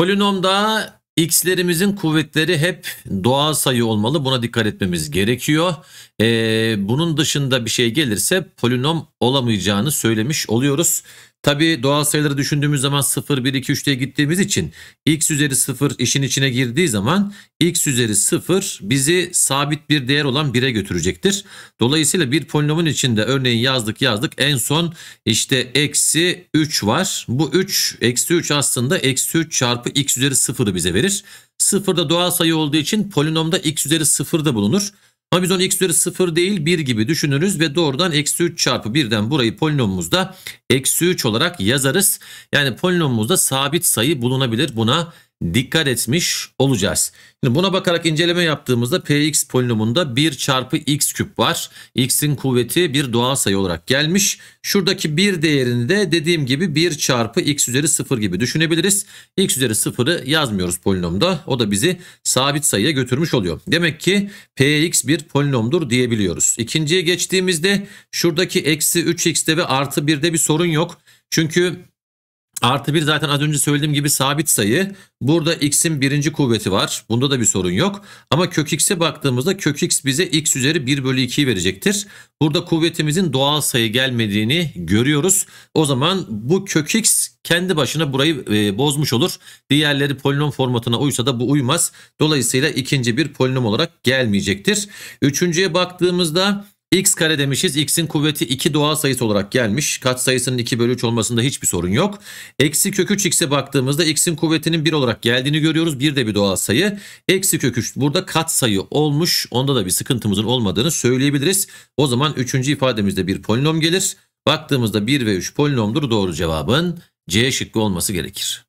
Polinomda x'lerimizin kuvvetleri hep doğal sayı olmalı. Buna dikkat etmemiz gerekiyor. Ee, bunun dışında bir şey gelirse polinom olamayacağını söylemiş oluyoruz. Tabi doğal sayıları düşündüğümüz zaman 0, 1, 2, 3 diye gittiğimiz için x üzeri 0 işin içine girdiği zaman x üzeri 0 bizi sabit bir değer olan 1'e götürecektir. Dolayısıyla bir polinomun içinde örneğin yazdık yazdık en son işte eksi 3 var. Bu 3 eksi 3 aslında eksi 3 çarpı x üzeri 0'ı bize verir. 0 da doğal sayı olduğu için polinomda x üzeri 0 da bulunur. Ama biz onu x üzeri 0 değil 1 gibi düşünürüz ve doğrudan eksi 3 çarpı 1'den burayı polinomumuzda eksi 3 olarak yazarız. Yani polinomumuzda sabit sayı bulunabilir buna dikkat etmiş olacağız. Şimdi buna bakarak inceleme yaptığımızda px polinomunda 1 çarpı x küp var. x'in kuvveti bir doğal sayı olarak gelmiş. Şuradaki 1 değerini de dediğim gibi 1 çarpı x üzeri 0 gibi düşünebiliriz. x üzeri 0'ı yazmıyoruz polinomda. O da bizi sabit sayıya götürmüş oluyor. Demek ki px bir polinomdur diyebiliyoruz. İkinciye geçtiğimizde şuradaki eksi 3x'te ve artı 1'de bir sorun yok. Çünkü Artı 1 zaten az önce söylediğim gibi sabit sayı. Burada x'in birinci kuvveti var. Bunda da bir sorun yok. Ama kök x'e baktığımızda kök x bize x üzeri 1 bölü 2'yi verecektir. Burada kuvvetimizin doğal sayı gelmediğini görüyoruz. O zaman bu kök x kendi başına burayı e, bozmuş olur. Diğerleri polinom formatına uysa da bu uymaz. Dolayısıyla ikinci bir polinom olarak gelmeyecektir. Üçüncüye baktığımızda x kare demişiz. x'in kuvveti 2 doğal sayısı olarak gelmiş. Kat sayısının 2 bölü 3 olmasında hiçbir sorun yok. Eksi kök 3 x'e baktığımızda x'in kuvvetinin 1 olarak geldiğini görüyoruz. 1 de bir doğal sayı. Eksi kök 3 burada kat sayı olmuş. Onda da bir sıkıntımızın olmadığını söyleyebiliriz. O zaman 3. ifademizde bir polinom gelir. Baktığımızda 1 ve 3 polinomdur. Doğru cevabın C şıkkı olması gerekir.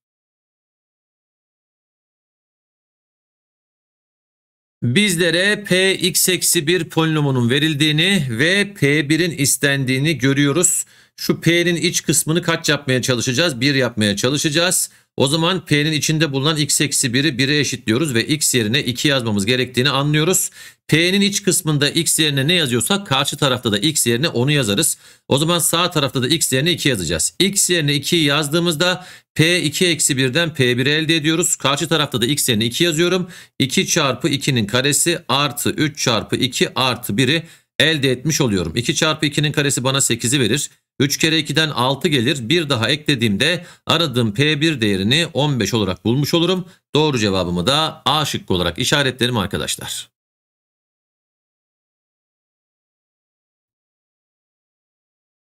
Bizlere px eksi 1 polinomunun verildiğini ve p1'in istendiğini görüyoruz. Şu p'nin iç kısmını kaç yapmaya çalışacağız? 1 yapmaya çalışacağız. O zaman P'nin içinde bulunan x eksi 1'i 1'e eşitliyoruz ve x yerine 2 yazmamız gerektiğini anlıyoruz. P'nin iç kısmında x yerine ne yazıyorsak karşı tarafta da x yerine onu yazarız. O zaman sağ tarafta da x yerine 2 yazacağız. x yerine 2'yi yazdığımızda P2 eksi 1'den P1'i elde ediyoruz. Karşı tarafta da x yerine 2 yazıyorum. 2 çarpı 2'nin karesi artı 3 çarpı 2 artı 1'i elde etmiş oluyorum. 2 çarpı 2'nin karesi bana 8'i verir. 3 kere 2'den 6 gelir. Bir daha eklediğimde aradığım P1 değerini 15 olarak bulmuş olurum. Doğru cevabımı da A şıkkı olarak işaretlerim arkadaşlar.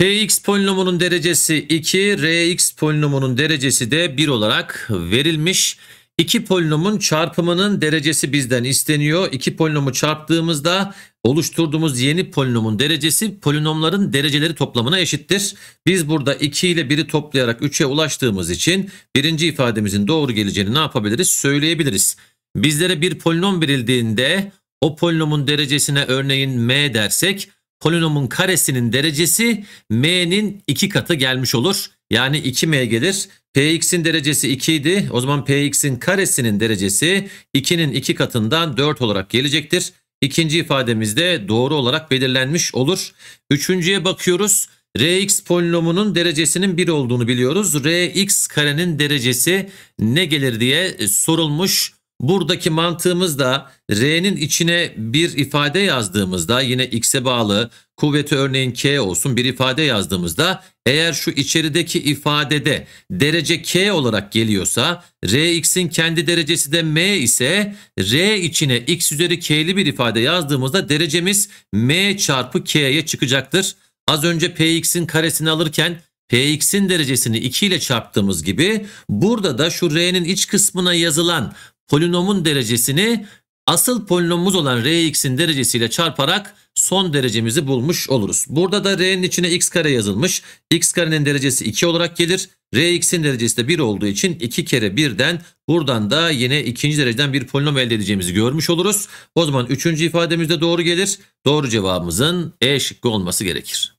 Px polinomunun derecesi 2, Rx polinomunun derecesi de 1 olarak verilmiş. İki polinomun çarpımının derecesi bizden isteniyor. İki polinomu çarptığımızda oluşturduğumuz yeni polinomun derecesi polinomların dereceleri toplamına eşittir. Biz burada 2 ile 1'i toplayarak 3'e ulaştığımız için birinci ifademizin doğru geleceğini ne yapabiliriz? Söyleyebiliriz. Bizlere bir polinom verildiğinde o polinomun derecesine örneğin m dersek polinomun karesinin derecesi m'nin 2 katı gelmiş olur. Yani 2m gelir. Px'in derecesi 2 idi. O zaman Px'in karesinin derecesi 2'nin 2 katından 4 olarak gelecektir. İkinci ifademiz de doğru olarak belirlenmiş olur. Üçüncüye bakıyoruz. Rx polinomunun derecesinin 1 olduğunu biliyoruz. Rx karenin derecesi ne gelir diye sorulmuş. Buradaki mantığımız da R'nin içine bir ifade yazdığımızda yine X'e bağlı kuvveti örneğin K olsun bir ifade yazdığımızda eğer şu içerideki ifadede derece K olarak geliyorsa Rx'in kendi derecesi de M ise R içine X üzeri K'li bir ifade yazdığımızda derecemiz M çarpı K'ye çıkacaktır. Az önce Px'in karesini alırken Px'in derecesini 2 ile çarptığımız gibi burada da şu R'nin iç kısmına yazılan polinomun derecesini asıl polinomumuz olan rx'in derecesiyle çarparak son derecemizi bulmuş oluruz. Burada da r'nin içine x kare yazılmış. x karenin derecesi 2 olarak gelir. rx'in derecesi de 1 olduğu için 2 kere 1'den buradan da yine ikinci dereceden bir polinom elde edeceğimizi görmüş oluruz. O zaman üçüncü ifademiz de doğru gelir. Doğru cevabımızın E şıkkı olması gerekir.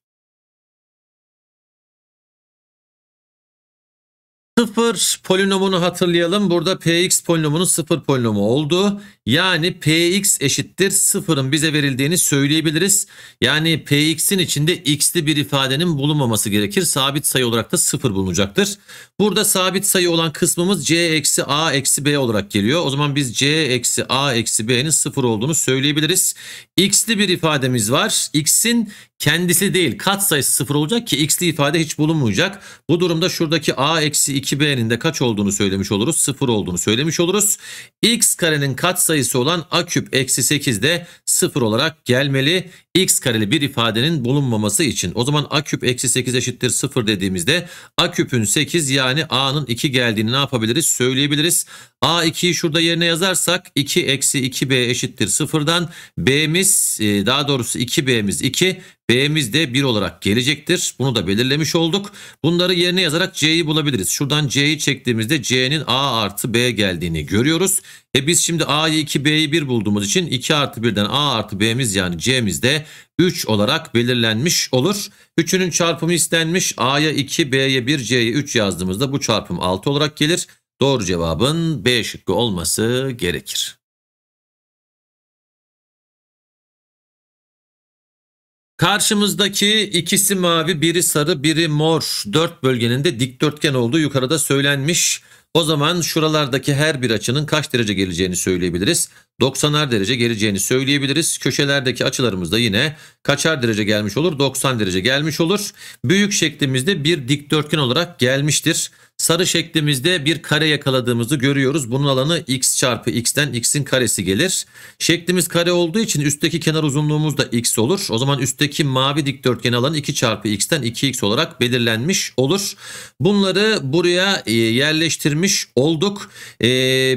Sıfır polinomunu hatırlayalım. Burada px polinomunun sıfır polinomu oldu. Yani px eşittir sıfırın bize verildiğini söyleyebiliriz. Yani px'in içinde x'li bir ifadenin bulunmaması gerekir. Sabit sayı olarak da sıfır bulunacaktır. Burada sabit sayı olan kısmımız c eksi a eksi b olarak geliyor. O zaman biz c eksi a eksi b'nin sıfır olduğunu söyleyebiliriz. x'li bir ifademiz var. x'in kendisi değil katsayısı sıfır olacak ki x'li ifade hiç bulunmayacak. Bu durumda şuradaki a eksi 2 2b'nin de kaç olduğunu söylemiş oluruz? 0 olduğunu söylemiş oluruz. x karenin kat sayısı olan a küp eksi 8 de 0 olarak gelmeli. x kareli bir ifadenin bulunmaması için. O zaman a küp eksi 8 eşittir 0 dediğimizde a küpün 8 yani a'nın 2 geldiğini ne yapabiliriz? Söyleyebiliriz. a2'yi şurada yerine yazarsak 2 eksi 2b eşittir 0'dan b'miz e, daha doğrusu 2b'miz 2 B'miz de 1 olarak gelecektir. Bunu da belirlemiş olduk. Bunları yerine yazarak C'yi bulabiliriz. Şuradan C'yi çektiğimizde C'nin A artı B geldiğini görüyoruz. E biz şimdi A'yı 2 B'yi 1 bulduğumuz için 2 artı 1'den A artı B'miz yani C'miz de 3 olarak belirlenmiş olur. 3'ünün çarpımı istenmiş. A'ya 2 B'ye 1 C'ye 3 yazdığımızda bu çarpım 6 olarak gelir. Doğru cevabın B şıkkı olması gerekir. Karşımızdaki ikisi mavi, biri sarı, biri mor. Dört bölgenin de dikdörtgen olduğu yukarıda söylenmiş. O zaman şuralardaki her bir açının kaç derece geleceğini söyleyebiliriz. 90'ar derece geleceğini söyleyebiliriz. Köşelerdeki açılarımız da yine kaçar derece gelmiş olur? 90 derece gelmiş olur. Büyük şeklimizde bir dikdörtgen olarak gelmiştir. Sarı şeklimizde bir kare yakaladığımızı görüyoruz. Bunun alanı x çarpı x'ten x'in karesi gelir. Şeklimiz kare olduğu için üstteki kenar uzunluğumuz da x olur. O zaman üstteki mavi dikdörtgen alanı 2 çarpı x'ten 2x olarak belirlenmiş olur. Bunları buraya e, yerleştirmiş olduk. E,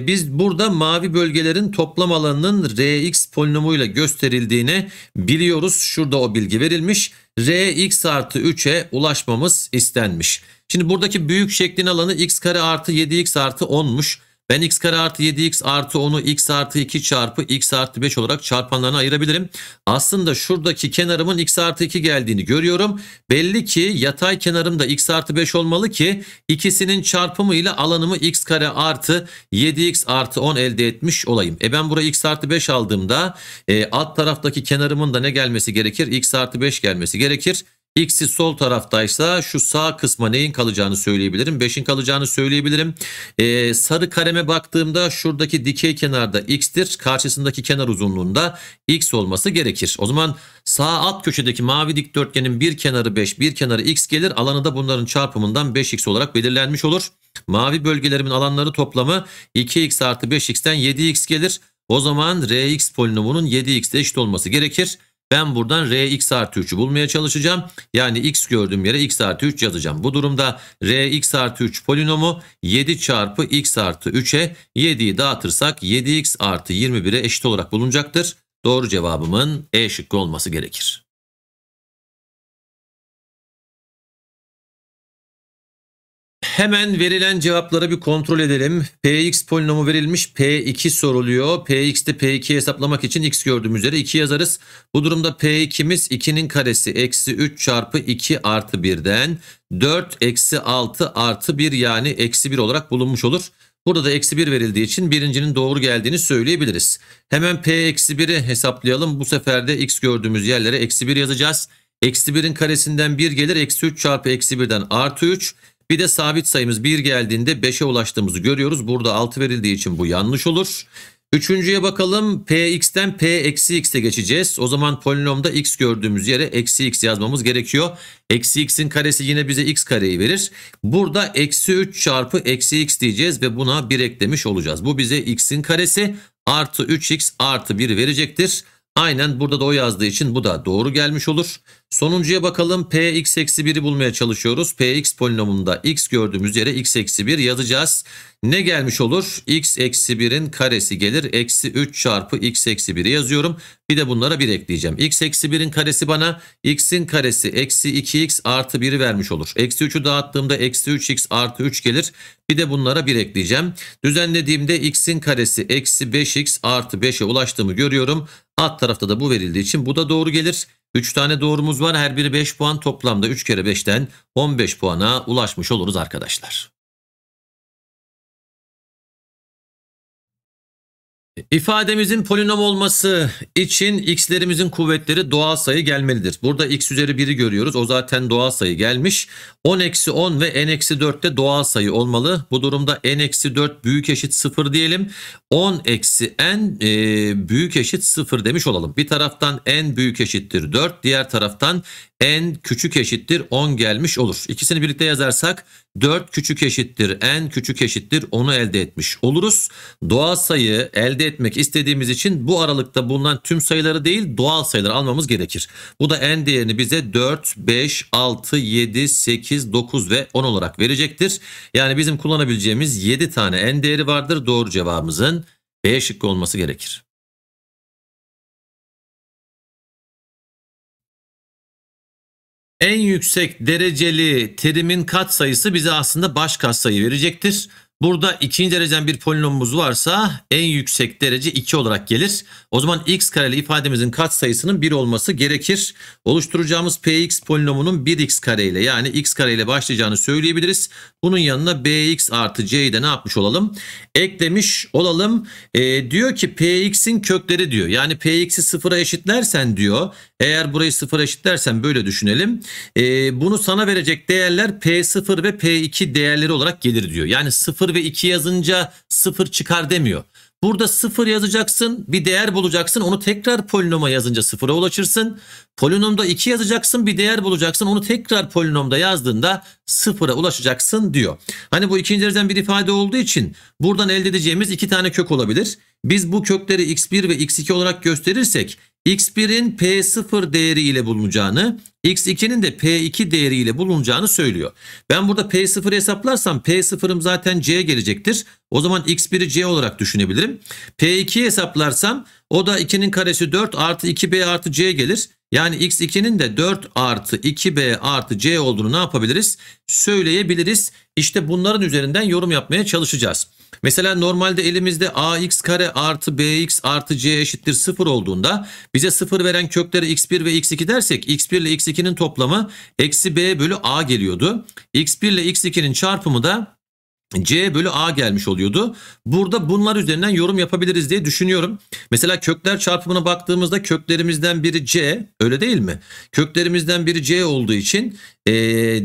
biz burada mavi bölgelerin toplam alanının Rx polinomuyla gösterildiğini biliyoruz. Şurada o bilgi verilmiş. Rx artı 3'e ulaşmamız istenmiş. Şimdi buradaki büyük şeklin alanı x kare artı 7x artı 10'muş. Ben x kare artı 7x artı 10'u x artı 2 çarpı x artı 5 olarak çarpanlarına ayırabilirim. Aslında şuradaki kenarımın x artı 2 geldiğini görüyorum. Belli ki yatay kenarım da x artı 5 olmalı ki ikisinin çarpımı ile alanımı x kare artı 7x artı 10 elde etmiş olayım. E ben buraya x artı 5 aldığımda e, alt taraftaki kenarımın da ne gelmesi gerekir? x artı 5 gelmesi gerekir. X'i sol taraftaysa şu sağ kısma neyin kalacağını söyleyebilirim. 5'in kalacağını söyleyebilirim. Ee, sarı kareme baktığımda şuradaki dikey kenarda X'tir. Karşısındaki kenar uzunluğunda X olması gerekir. O zaman sağ alt köşedeki mavi dikdörtgenin bir kenarı 5 bir kenarı X gelir. Alanı da bunların çarpımından 5X olarak belirlenmiş olur. Mavi bölgelerimin alanları toplamı 2X artı 5X'ten 7X gelir. O zaman Rx polinomunun 7X'de eşit olması gerekir. Ben buradan Rx artı 3'ü bulmaya çalışacağım. Yani x gördüğüm yere x artı 3 yazacağım. Bu durumda Rx artı 3 polinomu 7 çarpı x artı 3'e 7'yi dağıtırsak 7x artı 21'e eşit olarak bulunacaktır. Doğru cevabımın E şıkkı olması gerekir. Hemen verilen cevapları bir kontrol edelim. Px polinomu verilmiş P2 soruluyor. Px'te P2'yi hesaplamak için x gördüğümüz üzere 2 yazarız. Bu durumda P2'miz 2'nin karesi eksi 3 çarpı 2 artı 1'den 4 eksi 6 artı 1 yani eksi 1 olarak bulunmuş olur. Burada da eksi 1 verildiği için birincinin doğru geldiğini söyleyebiliriz. Hemen P eksi 1'i hesaplayalım. Bu sefer de x gördüğümüz yerlere eksi 1 yazacağız. Eksi 1'in karesinden 1 gelir. Eksi 3 çarpı eksi 1'den artı 3. Bir de sabit sayımız 1 geldiğinde 5'e ulaştığımızı görüyoruz. Burada 6 verildiği için bu yanlış olur. Üçüncüye bakalım px'ten p eksi x'e geçeceğiz. O zaman polinomda x gördüğümüz yere eksi x yazmamız gerekiyor. Eksi x'in karesi yine bize x kareyi verir. Burada eksi 3 çarpı eksi x diyeceğiz ve buna 1 eklemiş olacağız. Bu bize x'in karesi artı 3x artı 1 verecektir. Aynen burada da o yazdığı için bu da doğru gelmiş olur. Sonuncuya bakalım px eksi 1'i bulmaya çalışıyoruz. px polinomunda x gördüğümüz yere x eksi 1 yazacağız. Ne gelmiş olur? x eksi 1'in karesi gelir. Eksi 3 çarpı x eksi 1'i yazıyorum. Bir de bunlara 1 ekleyeceğim. x eksi 1'in karesi bana x'in karesi eksi 2x artı 1'i vermiş olur. Eksi 3'ü dağıttığımda eksi 3x artı 3 gelir. Bir de bunlara 1 ekleyeceğim. Düzenlediğimde x'in karesi eksi 5x artı 5'e ulaştığımı görüyorum. Alt tarafta da bu verildiği için bu da doğru gelir. 3 tane doğrumuz var. Her biri 5 puan. Toplamda 3 kere 5'ten 15 puana ulaşmış oluruz arkadaşlar. İfademizin polinom olması için x'lerimizin kuvvetleri doğal sayı gelmelidir. Burada x üzeri 1'i görüyoruz. O zaten doğal sayı gelmiş. 10 eksi 10 ve n eksi 4 de doğal sayı olmalı. Bu durumda n eksi 4 büyük eşit 0 diyelim. 10 eksi n e, büyük eşit 0 demiş olalım. Bir taraftan n büyük eşittir 4. Diğer taraftan n küçük eşittir 10 gelmiş olur. İkisini birlikte yazarsak 4 küçük eşittir n küçük eşittir 10'u elde etmiş oluruz. Doğal sayı elde etmek istediğimiz için bu aralıkta bulunan tüm sayıları değil doğal sayıları almamız gerekir. Bu da n değerini bize 4, 5, 6, 7, 8, 9 ve 10 olarak verecektir. Yani bizim kullanabileceğimiz 7 tane n değeri vardır. Doğru cevabımızın B şıkkı olması gerekir. En yüksek dereceli terimin katsayısı bize aslında baş katsayı verecektir. Burada ikinci dereceden bir polinomumuz varsa en yüksek derece 2 olarak gelir. O zaman x kareli ifademizin katsayısının 1 olması gerekir. Oluşturacağımız px polinomunun 1x kareyle yani x kareyle başlayacağını söyleyebiliriz. Bunun yanına bx artı c'yi de ne yapmış olalım? Eklemiş olalım. E, diyor ki px'in kökleri diyor. Yani px'i sıfıra eşitlersen diyor. Eğer burayı sıfıra eşitlersen böyle düşünelim. E, bunu sana verecek değerler p0 ve p2 değerleri olarak gelir diyor. Yani 0 ve 2 yazınca 0 çıkar demiyor. Burada sıfır yazacaksın bir değer bulacaksın onu tekrar polinoma yazınca sıfıra ulaşırsın. Polinomda 2 yazacaksın bir değer bulacaksın onu tekrar polinomda yazdığında sıfıra ulaşacaksın diyor. Hani bu ikinci dereceden bir ifade olduğu için buradan elde edeceğimiz iki tane kök olabilir. Biz bu kökleri x1 ve x2 olarak gösterirsek x1'in p0 değeri ile bulunacağını, x2'nin de p2 değeri ile bulunacağını söylüyor. Ben burada p 0 hesaplarsam p0'ım zaten c gelecektir. O zaman x1'i c olarak düşünebilirim. p 2 hesaplarsam o da 2'nin karesi 4 artı 2b artı c gelir. Yani x2'nin de 4 artı 2b artı c olduğunu ne yapabiliriz? Söyleyebiliriz. İşte bunların üzerinden yorum yapmaya çalışacağız. Mesela normalde elimizde ax kare artı bx artı c eşittir 0 olduğunda bize 0 veren kökleri x1 ve x2 dersek x1 ile x2'nin toplamı eksi b bölü a geliyordu. x1 ile x2'nin çarpımı da C bölü A gelmiş oluyordu. Burada bunlar üzerinden yorum yapabiliriz diye düşünüyorum. Mesela kökler çarpımına baktığımızda köklerimizden biri C öyle değil mi? Köklerimizden biri C olduğu için e,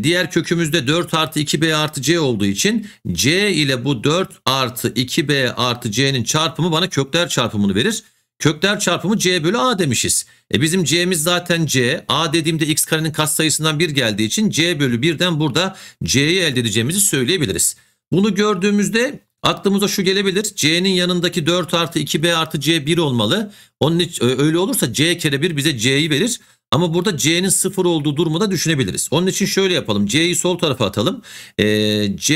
diğer kökümüzde 4 artı 2B artı C olduğu için C ile bu 4 artı 2B artı C'nin çarpımı bana kökler çarpımını verir. Kökler çarpımı C bölü A demişiz. E bizim C'miz zaten C. A dediğimde x karenin katsayısından 1 geldiği için C bölü 1'den burada C'yi elde edeceğimizi söyleyebiliriz. Bunu gördüğümüzde aklımıza şu gelebilir. C'nin yanındaki 4 artı 2B artı C 1 olmalı. Onun için öyle olursa C kere 1 bize C'yi verir. Ama burada C'nin sıfır olduğu durumu da düşünebiliriz. Onun için şöyle yapalım. C'yi sol tarafa atalım. E, C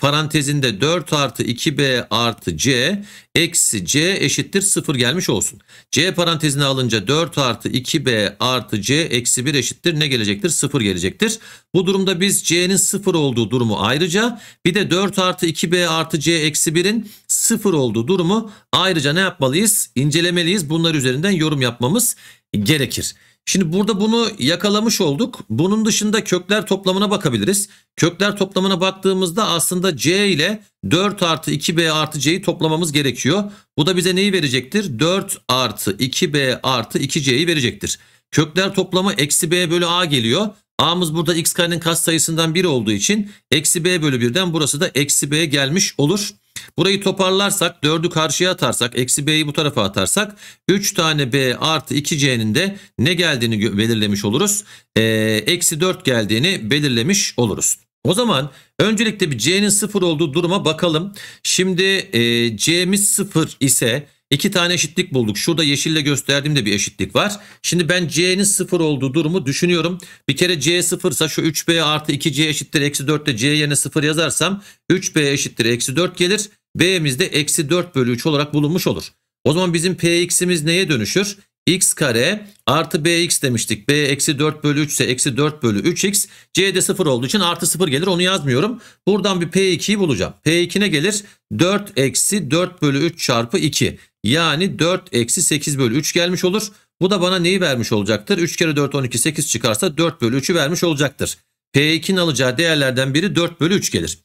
parantezinde 4 artı 2B artı C eksi C eşittir sıfır gelmiş olsun. C parantezine alınca 4 artı 2B artı C eksi 1 eşittir ne gelecektir? Sıfır gelecektir. Bu durumda biz C'nin sıfır olduğu durumu ayrıca bir de 4 artı 2B artı C eksi 1'in sıfır olduğu durumu ayrıca ne yapmalıyız? İncelemeliyiz. Bunlar üzerinden yorum yapmamız gerekir. Şimdi burada bunu yakalamış olduk. Bunun dışında kökler toplamına bakabiliriz. Kökler toplamına baktığımızda aslında C ile 4 artı 2B artı C'yi toplamamız gerekiyor. Bu da bize neyi verecektir? 4 artı 2B artı 2C'yi verecektir. Kökler toplamı eksi B bölü A geliyor. A'mız burada x karenin katsayısından 1 olduğu için eksi B bölü 1'den burası da eksi B gelmiş olur. Burayı toparlarsak 4'ü karşıya atarsak eksi b'yi bu tarafa atarsak 3 tane b artı 2c'nin de ne geldiğini belirlemiş oluruz. Ee, eksi 4 geldiğini belirlemiş oluruz. O zaman öncelikle bir c'nin 0 olduğu duruma bakalım. Şimdi e, c'miz 0 ise İki tane eşitlik bulduk. Şurada yeşille gösterdiğimde bir eşitlik var. Şimdi ben C'nin sıfır olduğu durumu düşünüyorum. Bir kere C sıfırsa şu 3B artı 2C eşittir eksi 4'te C yerine sıfır yazarsam 3B eşittir eksi 4 gelir. B'miz de eksi 4 bölü 3 olarak bulunmuş olur. O zaman bizim Px'imiz neye dönüşür? x kare artı bx demiştik. b eksi 4 bölü 3 ise eksi 4 bölü 3x. c de 0 olduğu için artı 0 gelir onu yazmıyorum. Buradan bir p2'yi bulacağım. p2 ne gelir? 4 eksi 4 bölü 3 çarpı 2. Yani 4 eksi 8 bölü 3 gelmiş olur. Bu da bana neyi vermiş olacaktır? 3 kere 4 12 8 çıkarsa 4 bölü 3'ü vermiş olacaktır. P2'nin alacağı değerlerden biri 4 bölü 3 gelir.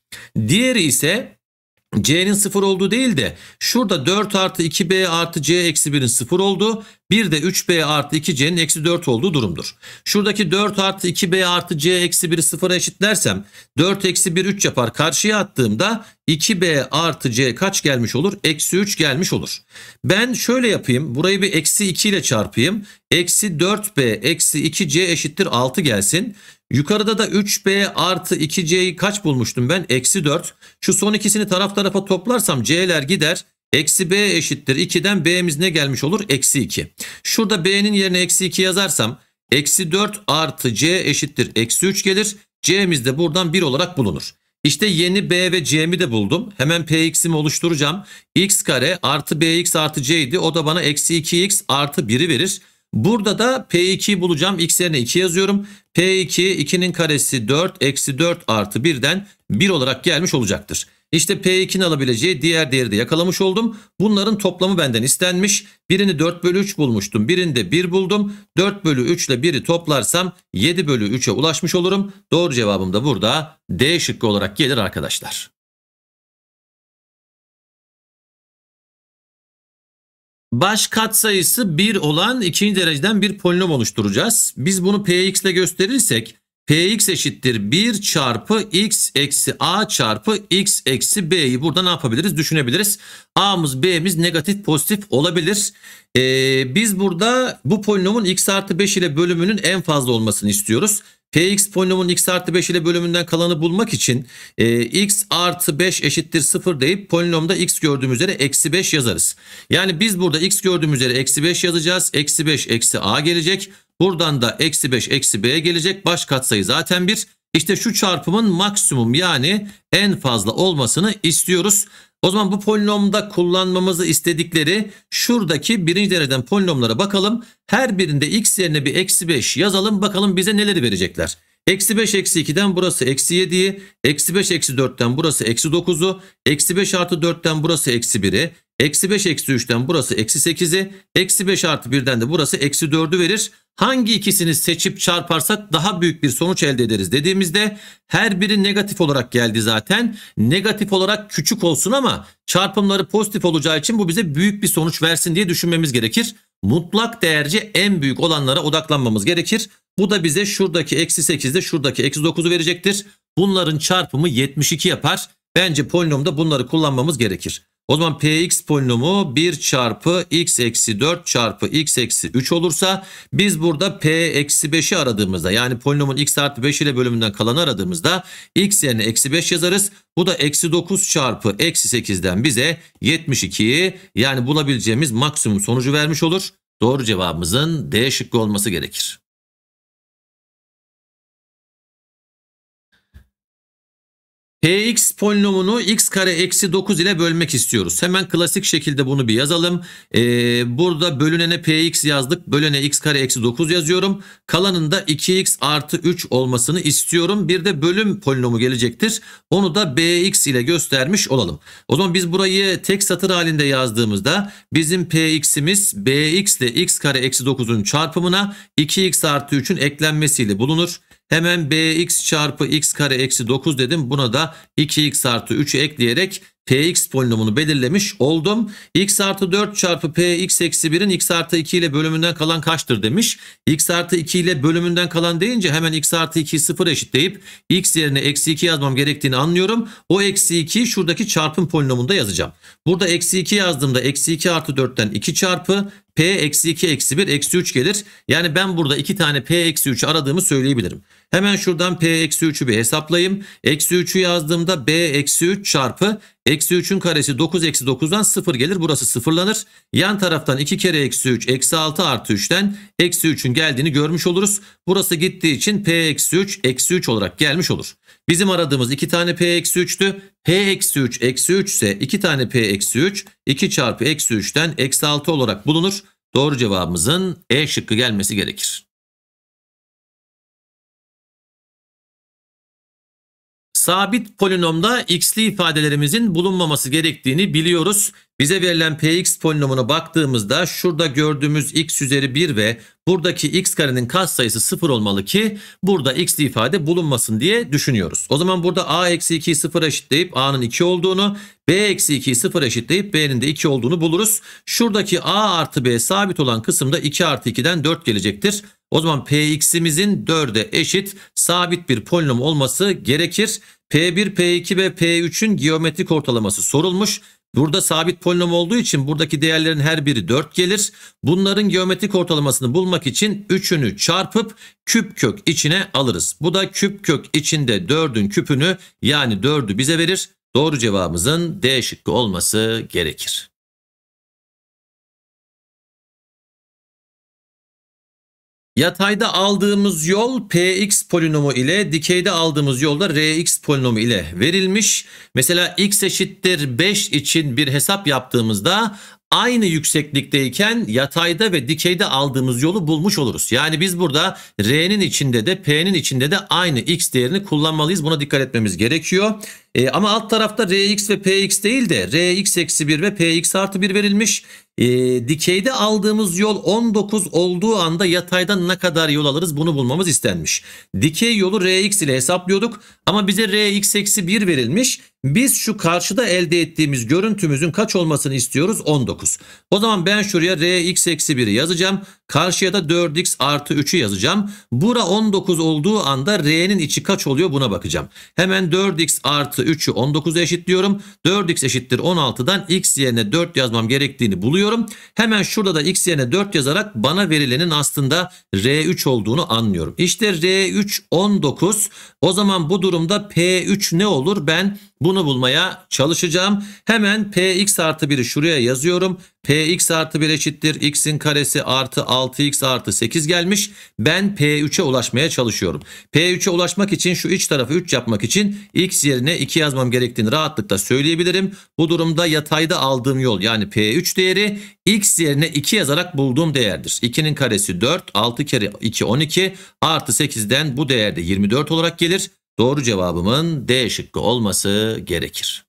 Diğeri ise C'nin 0 olduğu değil de şurada 4 artı 2B artı C eksi 1'in 0 olduğu bir de 3b artı 2c'nin eksi 4 olduğu durumdur. Şuradaki 4 artı 2b artı c eksi 1'i sıfıra eşitlersem 4 eksi 1 3 yapar. Karşıya attığımda 2b artı c kaç gelmiş olur? Eksi 3 gelmiş olur. Ben şöyle yapayım. Burayı bir eksi 2 ile çarpayım. Eksi 4b eksi 2c eşittir 6 gelsin. Yukarıda da 3b artı 2c'yi kaç bulmuştum ben? Eksi 4. Şu son ikisini taraf tarafa toplarsam c'ler gider. Eksi b eşittir 2'den b'miz ne gelmiş olur? Eksi 2. Şurada b'nin yerine eksi 2 yazarsam eksi 4 artı c eşittir eksi 3 gelir. c'miz de buradan 1 olarak bulunur. İşte yeni b ve c'mi de buldum. Hemen px'imi oluşturacağım. x kare artı bx artı c idi. O da bana eksi 2x artı 1'i verir. Burada da P2'yi bulacağım. X yerine 2 yazıyorum. P2 2'nin karesi 4 eksi 4 artı 1'den 1 olarak gelmiş olacaktır. İşte P2'nin alabileceği diğer değeri de yakalamış oldum. Bunların toplamı benden istenmiş. Birini 4 bölü 3 bulmuştum. Birini de 1 buldum. 4 bölü 3 ile 1'i toplarsam 7 bölü 3'e ulaşmış olurum. Doğru cevabım da burada D şıkkı olarak gelir arkadaşlar. Baş katsayısı 1 olan ikinci dereceden bir polinom oluşturacağız. Biz bunu px ile gösterirsek Px eşittir 1 çarpı x eksi a çarpı x eksi b'yi burada ne yapabiliriz? Düşünebiliriz. A'mız b'miz negatif pozitif olabilir. Ee, biz burada bu polinomun x artı 5 ile bölümünün en fazla olmasını istiyoruz. Px polinomun x artı 5 ile bölümünden kalanı bulmak için e, x artı 5 eşittir 0 deyip polinomda x gördüğümüz üzere eksi 5 yazarız. Yani biz burada x gördüğümüz üzere eksi 5 yazacağız. Eksi 5 eksi a gelecek. Buradan da eksi 5 eksi b gelecek. Baş katsayı zaten 1. İşte şu çarpımın maksimum yani en fazla olmasını istiyoruz. O zaman bu polinomda kullanmamızı istedikleri şuradaki birinci dereceden polinomlara bakalım. Her birinde x yerine bir eksi 5 yazalım bakalım bize neleri verecekler. Eksi 5 eksi 2'den burası eksi 7'yi, eksi 5 eksi 4'ten burası eksi 9'u, eksi 5 artı 4'ten burası eksi 1'i, Eksi 5 eksi 3'ten burası eksi 8'i. Eksi 5 artı 1'den de burası eksi 4'ü verir. Hangi ikisini seçip çarparsak daha büyük bir sonuç elde ederiz dediğimizde her biri negatif olarak geldi zaten. Negatif olarak küçük olsun ama çarpımları pozitif olacağı için bu bize büyük bir sonuç versin diye düşünmemiz gerekir. Mutlak değerce en büyük olanlara odaklanmamız gerekir. Bu da bize şuradaki eksi 8'de şuradaki eksi 9'u verecektir. Bunların çarpımı 72 yapar. Bence polinomda bunları kullanmamız gerekir. O zaman px polinomu 1 çarpı x eksi 4 çarpı x eksi 3 olursa biz burada p eksi 5'i aradığımızda yani polinomun x artı 5 ile bölümünden kalanı aradığımızda x yerine eksi 5 yazarız. Bu da eksi 9 çarpı eksi 8'den bize 72 yani bulabileceğimiz maksimum sonucu vermiş olur. Doğru cevabımızın D şıkkı olması gerekir. Px polinomunu x kare eksi 9 ile bölmek istiyoruz. Hemen klasik şekilde bunu bir yazalım. Ee, burada bölünene px yazdık. Bölene x kare eksi 9 yazıyorum. Kalanın da 2x artı 3 olmasını istiyorum. Bir de bölüm polinomu gelecektir. Onu da bx ile göstermiş olalım. O zaman biz burayı tek satır halinde yazdığımızda bizim px'imiz bx ile x kare eksi 9'un çarpımına 2x artı 3'ün eklenmesiyle bulunur. Hemen bx çarpı x kare eksi 9 dedim. Buna da 2x artı 3'ü ekleyerek px polinomunu belirlemiş oldum. x artı 4 çarpı px eksi 1'in x artı 2 ile bölümünden kalan kaçtır demiş. x artı 2 ile bölümünden kalan deyince hemen x artı 2'yi 0 eşitleyip x yerine eksi 2 yazmam gerektiğini anlıyorum. O eksi 2'yi şuradaki çarpım polinomunda yazacağım. Burada eksi 2 yazdığımda eksi 2 artı 4'ten 2 çarpı p eksi 2 eksi 1 eksi 3 gelir. Yani ben burada 2 tane p eksi 3'ü aradığımı söyleyebilirim. Hemen şuradan P-3'ü eksi bir hesaplayayım. Eksi 3'ü yazdığımda B eksi 3 çarpı eksi 3'ün karesi 9 eksi 9'dan 0 gelir. Burası sıfırlanır. Yan taraftan 2 kere eksi 3 eksi 6 artı 3'ten eksi 3'ün geldiğini görmüş oluruz. Burası gittiği için P eksi 3 eksi 3 olarak gelmiş olur. Bizim aradığımız 2 tane P eksi 3'tü. P eksi 3 eksi 3 ise 2 tane P eksi 3 2 çarpı eksi 3'ten eksi 6 olarak bulunur. Doğru cevabımızın E şıkkı gelmesi gerekir. sabit polinomda x'li ifadelerimizin bulunmaması gerektiğini biliyoruz. Bize verilen px polinomuna baktığımızda şurada gördüğümüz x üzeri 1 ve buradaki x karenin katsayısı 0 olmalı ki burada x'li ifade bulunmasın diye düşünüyoruz. O zaman burada a eksi 2'yi 0 eşitleyip a'nın 2 olduğunu, b eksi 2'yi 0 eşitleyip b'nin de 2 olduğunu buluruz. Şuradaki a artı b sabit olan kısımda 2 artı 2'den 4 gelecektir. O zaman px'imizin 4'e eşit sabit bir polinom olması gerekir. P1, P2 ve P3'ün geometrik ortalaması sorulmuş. Burada sabit polinom olduğu için buradaki değerlerin her biri 4 gelir. Bunların geometrik ortalamasını bulmak için 3'ünü çarpıp küp kök içine alırız. Bu da küp kök içinde 4'ün küpünü yani 4'ü bize verir. Doğru cevabımızın D şıkkı olması gerekir. Yatayda aldığımız yol px polinomu ile dikeyde aldığımız yolda da rx polinomu ile verilmiş. Mesela x eşittir 5 için bir hesap yaptığımızda aynı yükseklikteyken yatayda ve dikeyde aldığımız yolu bulmuş oluruz. Yani biz burada r'nin içinde de p'nin içinde de aynı x değerini kullanmalıyız. Buna dikkat etmemiz gerekiyor. E, ama alt tarafta rx ve px değil de rx eksi 1 ve px artı 1 verilmiş. E, dikeyde aldığımız yol 19 olduğu anda yataydan ne kadar yol alırız bunu bulmamız istenmiş. Dikey yolu Rx ile hesaplıyorduk ama bize Rx eksi 1 verilmiş. Biz şu karşıda elde ettiğimiz görüntümüzün kaç olmasını istiyoruz? 19. O zaman ben şuraya rx eksi 1'i yazacağım. Karşıya da 4x artı 3'ü yazacağım. Bura 19 olduğu anda r'nin içi kaç oluyor buna bakacağım. Hemen 4x artı 3'ü 19'a eşitliyorum. 4x eşittir 16'dan x yerine 4 yazmam gerektiğini buluyorum. Hemen şurada da x yerine 4 yazarak bana verilenin aslında r3 olduğunu anlıyorum. İşte r3 19. O zaman bu durumda p3 ne olur? Ben bunu bulmaya çalışacağım. Hemen px artı 1'i şuraya yazıyorum. px artı 1 eşittir. x'in karesi artı 6x artı 8 gelmiş. Ben p3'e ulaşmaya çalışıyorum. p3'e ulaşmak için şu iç tarafı 3 yapmak için x yerine 2 yazmam gerektiğini rahatlıkla söyleyebilirim. Bu durumda yatayda aldığım yol yani p3 değeri x yerine 2 yazarak bulduğum değerdir. 2'nin karesi 4, 6 kere 2 12 artı 8'den bu değerde 24 olarak gelir. Doğru cevabımın D şıkkı olması gerekir.